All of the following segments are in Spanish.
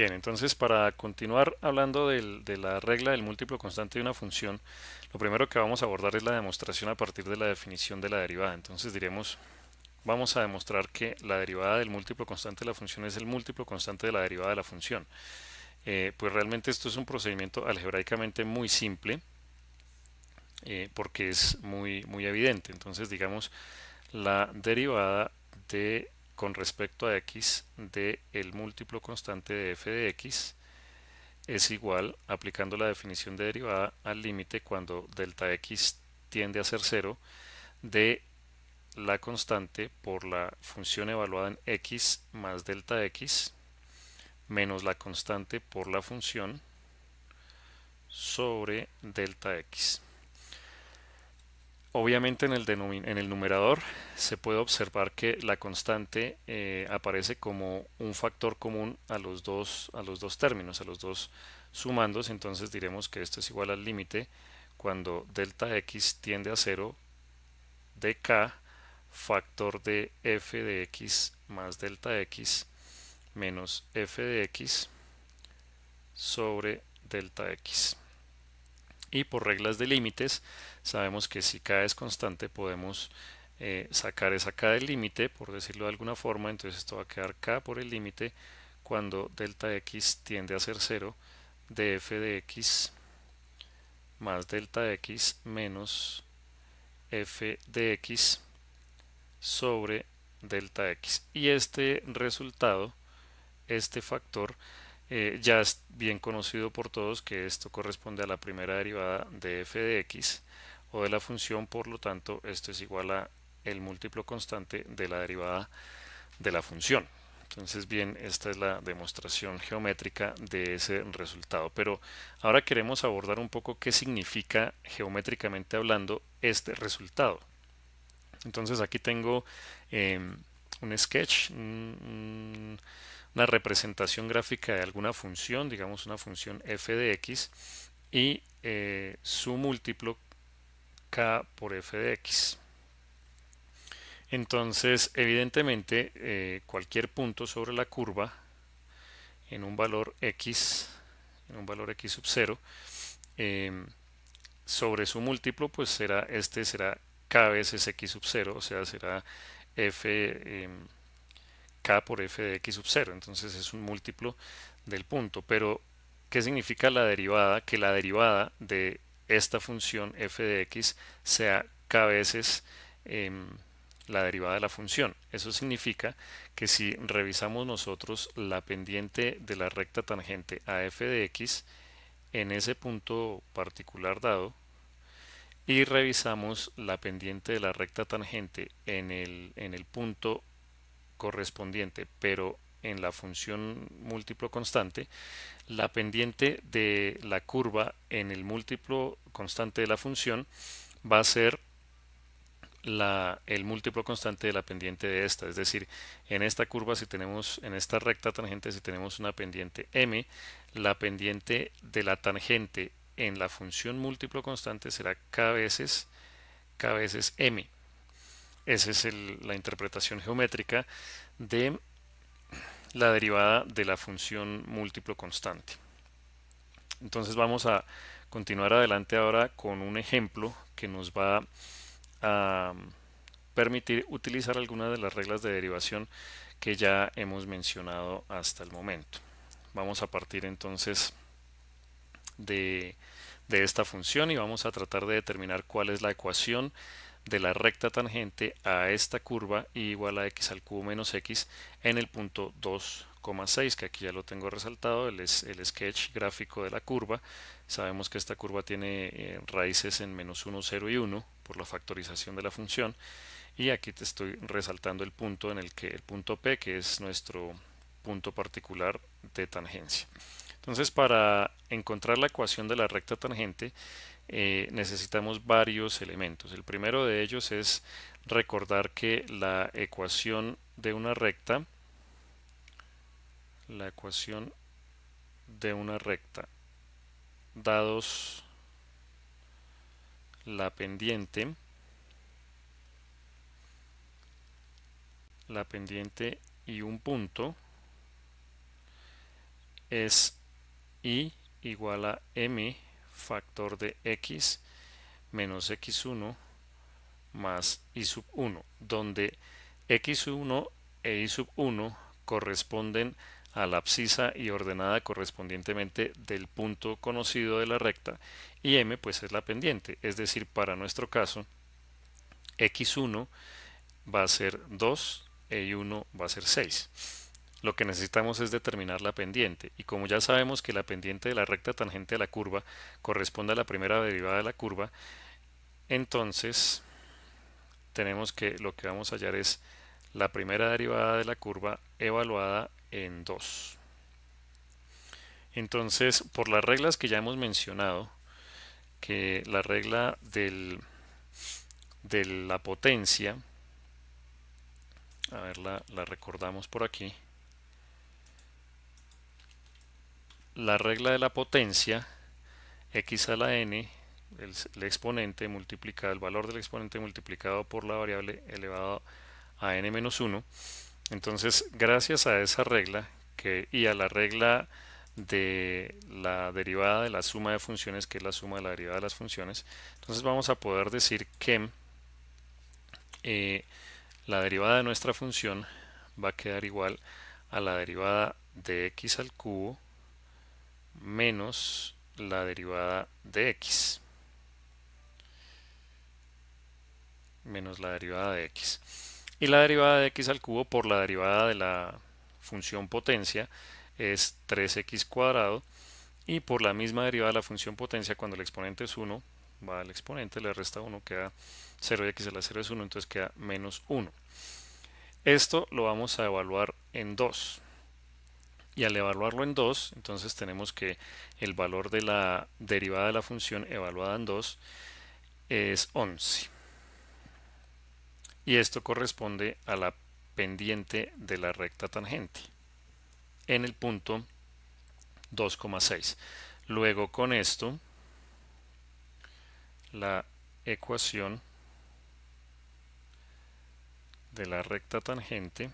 Bien, entonces para continuar hablando de la regla del múltiplo constante de una función, lo primero que vamos a abordar es la demostración a partir de la definición de la derivada. Entonces diremos, vamos a demostrar que la derivada del múltiplo constante de la función es el múltiplo constante de la derivada de la función. Eh, pues realmente esto es un procedimiento algebraicamente muy simple eh, porque es muy, muy evidente. Entonces digamos la derivada de con respecto a x de el múltiplo constante de f de x es igual, aplicando la definición de derivada al límite cuando delta x tiende a ser cero, de la constante por la función evaluada en x más delta x menos la constante por la función sobre delta x. Obviamente en el, numerador se puede observar que la constante eh, aparece como un factor común a los, dos, a los dos términos, a los dos sumandos, entonces diremos que esto es igual al límite cuando delta x tiende a 0 de k factor de f de x más delta x menos f de x sobre delta x. Y por reglas de límites, sabemos que si k es constante podemos eh, sacar esa k del límite, por decirlo de alguna forma, entonces esto va a quedar k por el límite cuando delta x tiende a ser 0 de f de x más delta x menos f de x sobre delta x. Y este resultado, este factor, eh, ya es bien conocido por todos que esto corresponde a la primera derivada de f de x o de la función, por lo tanto esto es igual a el múltiplo constante de la derivada de la función. Entonces bien, esta es la demostración geométrica de ese resultado. Pero ahora queremos abordar un poco qué significa geométricamente hablando este resultado. Entonces aquí tengo em, un sketch, una representación gráfica de alguna función, digamos una función f de x, y eh, su múltiplo k por f de x. Entonces, evidentemente, eh, cualquier punto sobre la curva en un valor x, en un valor x sub 0, em, sobre su múltiplo, pues será este será k veces x sub 0, o sea, será f em, K por f de x sub 0, entonces es un múltiplo del punto, pero ¿qué significa la derivada? Que la derivada de esta función f de x sea k veces em, la derivada de la función. Eso significa que si revisamos nosotros la pendiente de la recta tangente a f de x en ese punto particular dado y revisamos la pendiente de la recta tangente en el, en el punto correspondiente, pero en la función múltiplo constante, la pendiente de la curva en el múltiplo constante de la función va a ser la, el múltiplo constante de la pendiente de esta. Es decir, en esta curva, si tenemos, en esta recta tangente, si tenemos una pendiente m, la pendiente de la tangente en la función múltiplo constante será k veces, k veces m. Esa es la interpretación geométrica de la derivada de la función múltiplo constante. Entonces vamos a continuar adelante ahora con un ejemplo que nos va a permitir utilizar algunas de las reglas de derivación que ya hemos mencionado hasta el momento. Vamos a partir entonces de, de esta función y vamos a tratar de determinar cuál es la ecuación de la recta tangente a esta curva igual a x al cubo menos x en el punto 2,6 que aquí ya lo tengo resaltado el, es, el sketch gráfico de la curva sabemos que esta curva tiene eh, raíces en menos 1, 0 y 1 por la factorización de la función y aquí te estoy resaltando el punto en el que el punto P que es nuestro punto particular de tangencia entonces para encontrar la ecuación de la recta tangente eh, necesitamos varios elementos. El primero de ellos es recordar que la ecuación de una recta, la ecuación de una recta, dados la pendiente, la pendiente y un punto es i igual a m factor de x menos x1 más y sub 1, donde x1 e y sub 1 corresponden a la abscisa y ordenada correspondientemente del punto conocido de la recta y m pues es la pendiente, es decir, para nuestro caso x1 va a ser 2 e y 1 va a ser 6. Lo que necesitamos es determinar la pendiente, y como ya sabemos que la pendiente de la recta tangente a la curva corresponde a la primera derivada de la curva, entonces tenemos que lo que vamos a hallar es la primera derivada de la curva evaluada en 2. Entonces, por las reglas que ya hemos mencionado, que la regla del, de la potencia, a ver, la recordamos por aquí, la regla de la potencia x a la n, el, exponente multiplicado, el valor del exponente multiplicado por la variable elevado a n menos 1. Entonces, gracias a esa regla que, y a la regla de la derivada de la suma de funciones, que es la suma de la derivada de las funciones, entonces vamos a poder decir que eh, la derivada de nuestra función va a quedar igual a la derivada de x al cubo menos la derivada de x. Menos la derivada de x. Y la derivada de x al cubo por la derivada de la función potencia es 3x cuadrado. Y por la misma derivada de la función potencia, cuando el exponente es 1, va al exponente, le resta 1, queda 0x y a la 0 es 1, entonces queda menos 1. Esto lo vamos a evaluar en 2 y al evaluarlo en 2, entonces tenemos que el valor de la derivada de la función evaluada en 2 es 11. Y esto corresponde a la pendiente de la recta tangente en el punto 2,6. Luego con esto la ecuación de la recta tangente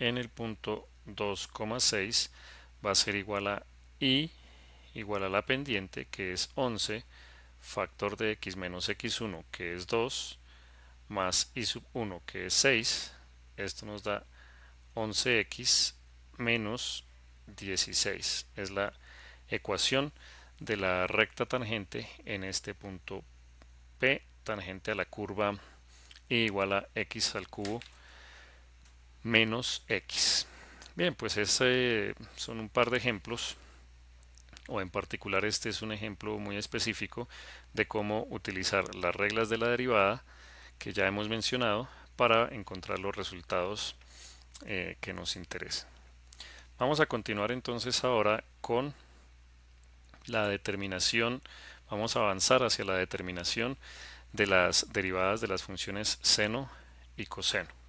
en el punto 2,6 va a ser igual a i igual a la pendiente que es 11 factor de x menos x1 que es 2 más y sub 1 que es 6 esto nos da 11x menos 16 es la ecuación de la recta tangente en este punto P tangente a la curva y igual a x al cubo menos x. Bien, pues ese son un par de ejemplos, o en particular este es un ejemplo muy específico de cómo utilizar las reglas de la derivada que ya hemos mencionado para encontrar los resultados eh, que nos interesan. Vamos a continuar entonces ahora con la determinación, vamos a avanzar hacia la determinación de las derivadas de las funciones seno y coseno.